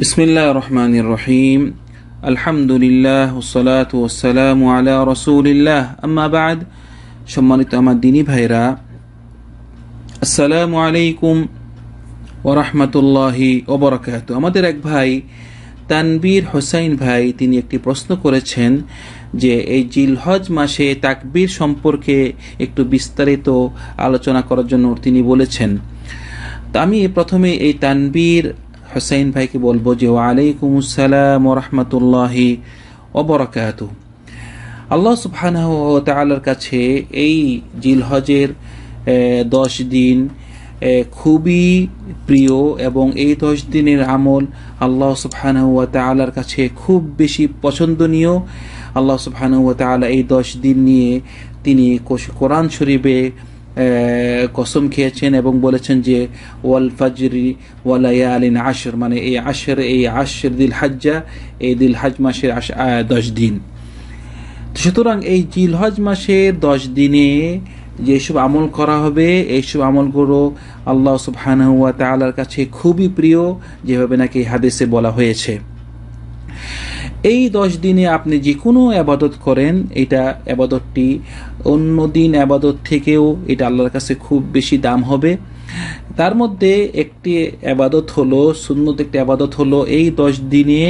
বিসমিল্লা রহমান রহিম আলহামদুলিল্লাহ সালাত ওসালাম আলা রসুলিল্লাহ আম্মাবাদ সম্মানিত আমার দিনী ভাইরা আসসালামু আলাইকুম ওরহমতুল্লাহি ওবরাকাত আমাদের এক ভাই তানবীর হোসাইন ভাই তিনি একটি প্রশ্ন করেছেন যে এই জিলহজ মাসে তাকবীর সম্পর্কে একটু বিস্তারিত আলোচনা করার জন্য তিনি বলেছেন আমি প্রথমে এই তানবীর হোসেন ভাইকে বলবো যে ওয়ালাইকুম আসসালাম রহমতুল্লাহি অবরাকাত আল্লাহ সুবহানাহ তালার কাছে এই জিলহজের দশ দিন খুবই প্রিয় এবং এই দশ দিনের আমল আল্লাহ সুবহানাহুয়া তালার কাছে খুব বেশি পছন্দনীয় আল্লাহ সুবহানাহুয়া তালা এই দশ দিন নিয়ে তিনি কোরআন শরীফে কসম খেয়েছেন এবং বলেছেন যে ওয়াল ফাজরি ওয়ালাইয়া আলিন আশর মানে এই আশের এই আশের দিল হাজ্জা এই দিল হাজ মাসের দশ দিন সুতরাং এই জিলহজ মাসের দশ দিনে যেসব আমল করা হবে এইসব আমলগুলো আল্লাহ সুবহানাহুয়া তালার কাছে খুবই প্রিয় যেভাবে নাকি হাদিসে বলা হয়েছে এই দশ দিনে আপনি যে কোনো আবাদত করেন এটা আবাদতটি অন্য দিন আবাদত থেকেও এটা আল্লাহর কাছে খুব বেশি দাম হবে তার মধ্যে একটি আবাদত হলো সুন্নত একটি আবাদত হলো এই দশ দিনে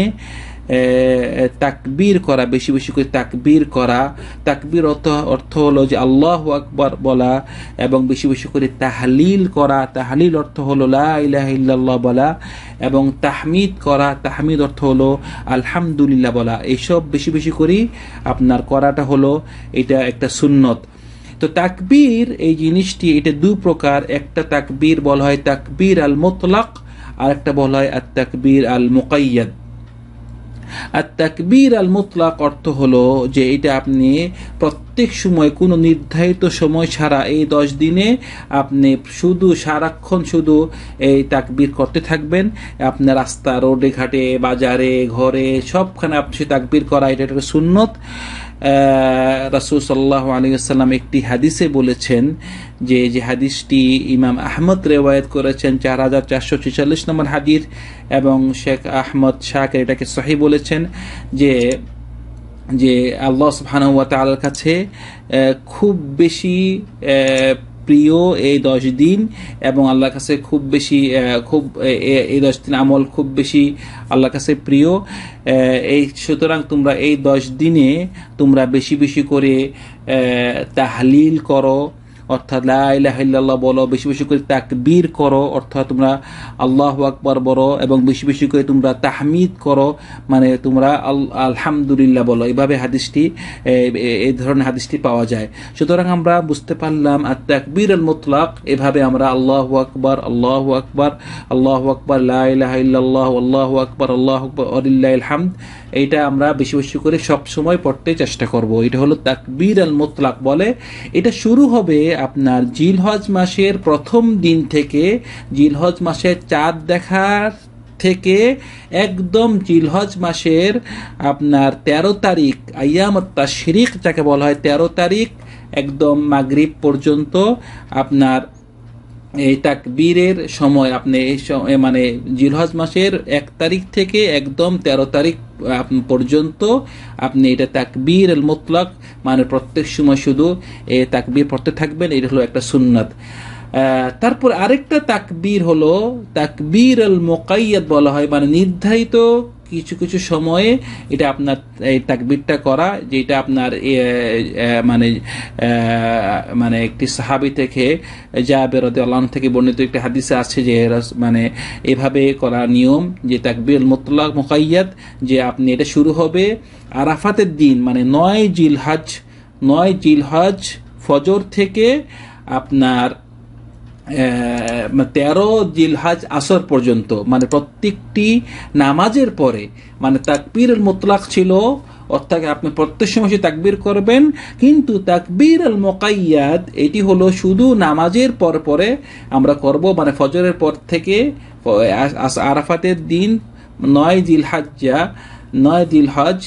তাকবীর করা বেশি বেশি করে তাকবীর করা তাকবীর অর্থ অর্থ হলো যে আল্লাহ আকবর বলা এবং বেশি বেশি করে তাহলিল করা তাহলিল অর্থ হলো লাহ বলা এবং তাহমিদ করা তাহমিদ অর্থ হলো আলহামদুলিল্লাহ বলা এইসব বেশি বেশি করি আপনার করাটা হলো এটা একটা সুন্নত তো তাকবীর এই জিনিসটি এটা দু প্রকার একটা তাকবীর বলা হয় তাকবীর আল মোতলাক আর একটা বলা হয় আর তাকবীর আল মুকাইয়াদ আর তাকবীর আল মুতলাক অর্থ হলো যে এটা আপনি প্রত্যেক সময় কোনো নির্ধারিত সময় ছাড়া এই দশ দিনে আপনি শুধু সারাক্ষণ শুধু এই তাকবীর করতে থাকবেন আপনার রাস্তা রোডে ঘাটে বাজারে ঘরে সবখানে আপনি সে তাকবীর করা এটা একটা সুন্নত রাসুল সাল্লাহ আলিয়াল্লাম একটি হাদিসে বলেছেন যে যে হাদিসটি ইমাম আহমদ রেওয়ায়ত করেছেন চার হাজার চারশো ছেচল্লিশ নম্বর হাদির এবং শেখ আহমদ শাহকে এটাকে সহি বলেছেন যে যে আল্লাহ সুবাহানুয়া তালার কাছে খুব বেশি প্রিয় এই দশ দিন এবং আল্লাহর কাছে খুব বেশি খুব এই দশ দিন আমল খুব বেশি আল্লাহর কাছে প্রিয় এই সুতরাং তোমরা এই দশ দিনে তোমরা বেশি বেশি করে তাহলিল করো অর্থাৎ লাহ বলো বেশি বেশি করে তাকবীর করো অর্থাৎ তোমরা আল্লাহ আকবর বলো এবং বেশি বেশি করে তোমরা তাহমিদ করো মানে তোমরা আলহামদুলিল্লাহ বলো এভাবে হাদিসটি এই ধরনের হাদিসটি পাওয়া যায় সুতরাং আমরা বুঝতে পারলাম আর তাকবীর আল মুতলাক এভাবে আমরা আল্লাহ আকবর আল্লাহ আকবর আল্লাহ আকবর লাহ আল্লাহ আকবর আল্লাহ আকবর আলিল্লাহামদ এইটা আমরা বেশি বেশি করে সবসময় পড়তে চেষ্টা করব এটা হলো তাকবীর আল মুতলাক বলে এটা শুরু হবে আপনার জিলহজ মাসের প্রথম দিন থেকে জিলহজ মাসের চাঁদ দেখার থেকে একদম জিলহজ মাসের আপনার ১৩ তারিখ আয়ামত্তা শিরিক যাকে বলা হয় ১৩ তারিখ একদম মাগরিব পর্যন্ত আপনার এই তাকবীরের সময় আপনি এই মানে জিলহজ মাসের এক তারিখ থেকে একদম ১৩ তারিখ পর্যন্ত আপনি এটা তাকবীর এল মুতলাক মানে প্রত্যেক সময় শুধু এই তাকবীর পড়তে থাকবেন এটা হলো একটা সুন্নাত তারপর আরেকটা তাকবীর হলো তাকবীর আল মোকাইয়াত বলা হয় মানে নির্ধারিত কিছু কিছু সময়ে এটা আপনার এই তাকবিরটা করা যেটা আপনার মানে মানে একটি সাহাবি থেকে যা বেরোতে আল্লাহন থেকে বর্ণিত একটি হাদিসে আছে যে মানে এভাবে করা নিয়ম যে তাকবির মোতলাক মোকাইয়াত যে আপনি এটা শুরু হবে আরাফাতের দিন মানে নয় জিলহাজ নয় জিলহাজ ফজর থেকে আপনার তেরো জিলহাজ আসর পর্যন্ত মানে প্রত্যেকটি নামাজের পরে মানে তাকবীর মোতলাক ছিল অর্থাৎ আপনি প্রত্যেক সময় সে তাকবির করবেন কিন্তু তাকবির আল মোকাইয়াদ এটি হলো শুধু নামাজের পর পরে আমরা করব মানে ফজরের পর থেকে আরাফাতের দিন নয় দিলহাজ্জা নয় জিলহজ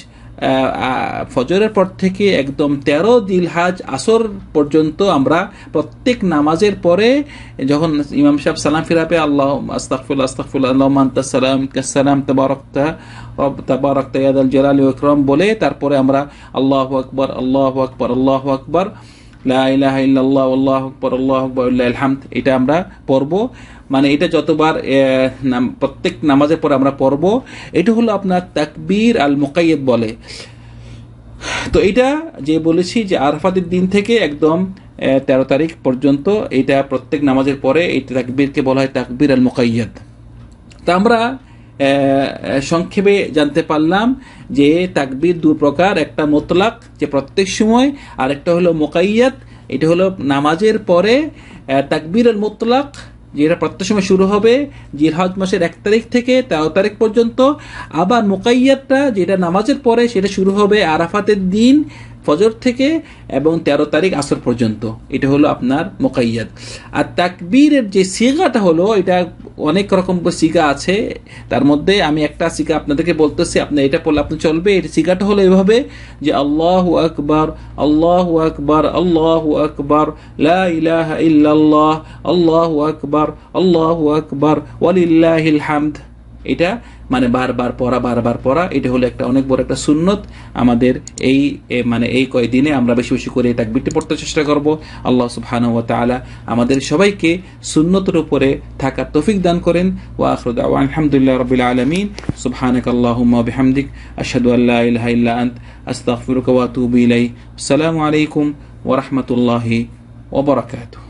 ফজরের পর থেকে একদম তেরো দিলহাজ আসর পর্যন্ত আমরা প্রত্যেক নামাজের পরে যখন ইমাম সাহেব সালাম ফিরাপে আল্লাহ আস্তাকফুল আস্তাকফুল আল্লাহ সালাম সালাম তবারকতা তবারকতা ইয়াদ আল জেলাল ইকরম বলে তারপরে আমরা আল্লাহ আকবর আল্লাহ আকবর আল্লাহ আকবর আল্লাহ লাহাম্দ এটা আমরা পড়ব মানে এটা যতবার প্রত্যেক নামাজের পরে আমরা পড়ব এটা হলো আপনার তাকবীর আল মোকাইয়েদ বলে তো এটা যে বলেছি যে আরফাতের দিন থেকে একদম তেরো তারিখ পর্যন্ত এটা প্রত্যেক নামাজের পরে এই তাকবীরকে বলা হয় তাকবীর আল মোকাইয়াদ তা আমরা সংক্ষেপে জানতে পারলাম যে তাকবির দু প্রকার একটা মোতলাক যে প্রত্যেক সময় আর একটা হলো মোকাইয়াত এটা হলো নামাজের পরে আর মোতলাক যেটা প্রত্যেক সময় শুরু হবে জিলহজ মাসের এক তারিখ থেকে তেরো তারিখ পর্যন্ত আবার মোকাইয়াতটা যেটা নামাজের পরে সেটা শুরু হবে আরাফাতের দিন ফজর থেকে এবং ১৩ তারিখ আসর পর্যন্ত এটা হলো আপনার মোকাইয়াদ আর তাকবীরের যে সিগাটা হলো এটা অনেক রকম সিগা আছে তার মধ্যে আমি একটা সিগা আপনাদেরকে বলতেছি আপনি এটা পড়লে আপনি চলবে এটা সিগাটা হলো এভাবে যে আল্লাহ আকবর আল্লাহ আকবর আল্লাহ আকবর লাহ ইল্লাল্লাহ আল্লাহ আকবর আল্লাহ আকবর ওয়ালিল্লাহিল হামদ এটা মানে বারবার পড়া বারবার পড়া এটা হলো একটা অনেক বড় একটা সুন্নত আমাদের এই মানে এই কয়দিনে আমরা বেশি বেশি করে বিটি পড়তে চেষ্টা করব আল্লাহ সুবহান ওয়া তাআলা আমাদের সবাইকে সুন্নতের উপরে থাকার তফিক দান করেন ওয়া আখরু দাওয়া আলহামদুলিল্লাহ রাব্বিল আলামিন সুবহানাক আল্লাহুম্মা বিহামদিক আশহাদু আল্লা ইলাহা আসসালামু আলাইকুম ওয়া ওবরাকাতু